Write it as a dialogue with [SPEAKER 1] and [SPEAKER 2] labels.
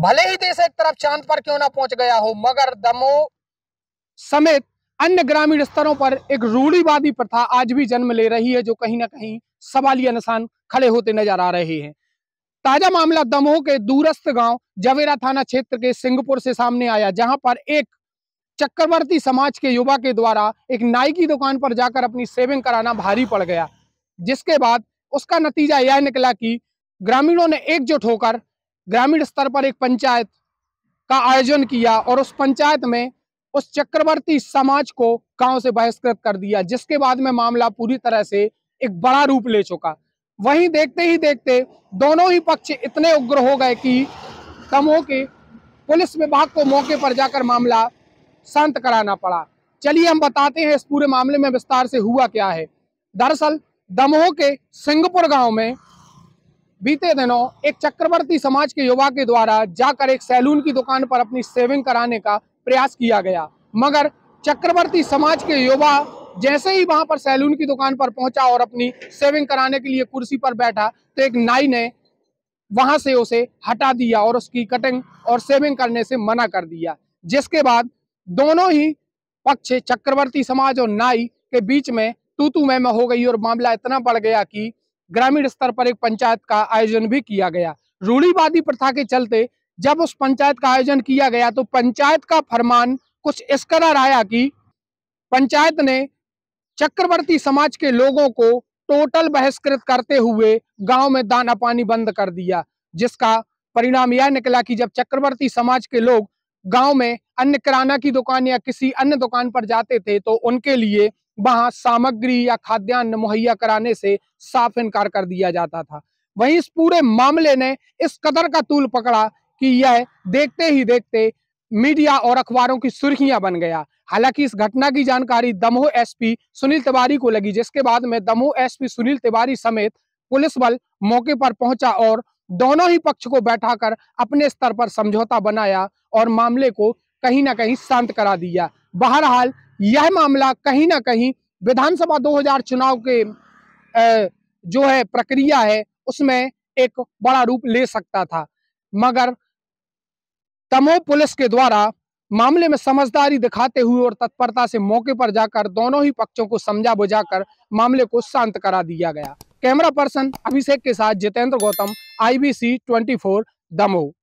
[SPEAKER 1] भले ही देश एक तरफ चांद पर क्यों ना पहुंच गया हो मगर दमो समेत अन्य ग्रामीण स्तरों पर एक रूढ़ीवादी प्रथा आज भी जन्म ले रही है जो कहीं ना कहीं सवालिया निशान खड़े होते नजर आ रहे हैं ताजा मामला दमोह के दूरस्थ गांव जवेरा थाना क्षेत्र के सिंहपुर से सामने आया जहां पर एक चक्रवर्ती समाज के युवा के द्वारा एक नाई की दुकान पर जाकर अपनी सेविंग कराना भारी पड़ गया जिसके बाद उसका नतीजा यह निकला कि ग्रामीणों ने एकजुट होकर ग्रामीण स्तर पर एक पंचायत का आयोजन किया और उस पंचायत में उस चक्रवर्ती समाज को गांव से बहिष्कृत कर दिया जिसके बाद में मामला पूरी तरह से एक बड़ा रूप ले चुका वहीं देखते ही देखते दोनों ही पक्ष इतने उग्र हो गए कि दमोह के पुलिस विभाग को मौके पर जाकर मामला शांत कराना पड़ा चलिए हम बताते हैं इस पूरे मामले में विस्तार से हुआ क्या है दरअसल दमोह के सिंहपुर गांव में बीते दिनों एक चक्रवर्ती समाज के युवा के द्वारा जाकर एक सैलून की दुकान पर अपनी सेविंग कराने का प्रयास किया गया मगर चक्रवर्ती समाज के युवा जैसे ही वहां पर सैलून की दुकान पर पहुंचा और अपनी सेविंग कराने के लिए कुर्सी पर बैठा तो एक नाई ने वहां से उसे हटा दिया और उसकी कटिंग और सेविंग करने से मना कर दिया जिसके बाद दोनों ही पक्ष चक्रवर्ती समाज और नाई के बीच में तू तू मैं हो गई और मामला इतना बढ़ गया कि ग्रामीण स्तर पर एक पंचायत का आयोजन भी किया गया रूढ़ीवादी प्रथा के चलते जब उस पंचायत का आयोजन किया गया तो पंचायत का फरमान कुछ इस कदर आया कि पंचायत ने चक्रवर्ती समाज के लोगों को टोटल बहिष्कृत करते हुए गांव में दाना पानी बंद कर दिया जिसका परिणाम यह निकला कि जब चक्रवर्ती समाज के लोग गांव में अन्य किराना की दुकान या किसी अन्य दुकान पर जाते थे तो उनके लिए वहां सामग्री या खाद्यान्न मुहैया कराने से साफ इनकार कर दिया जाता था वहीं इस पूरे मामले ने इस कदर का तूल पकड़ा कि यह देखते ही देखते मीडिया और अखबारों की सुर्खियां बन गया हालांकि इस घटना की जानकारी दमोह एसपी सुनील तिवारी को लगी जिसके बाद में दमोह एसपी सुनील तिवारी समेत पुलिस बल मौके पर पहुंचा और दोनों ही पक्ष को बैठाकर अपने स्तर पर समझौता बनाया और मामले को कहीं ना कहीं शांत करा दिया बहरहाल यह मामला कहीं ना कहीं विधानसभा 2000 चुनाव के जो है प्रक्रिया है उसमें एक बड़ा रूप ले सकता था मगर तमो पुलिस के द्वारा मामले में समझदारी दिखाते हुए और तत्परता से मौके पर जाकर दोनों ही पक्षों को समझा बुझाकर मामले को शांत करा दिया गया कैमरा पर्सन अभिषेक के साथ जितेंद्र गौतम आईबीसी 24 दमोह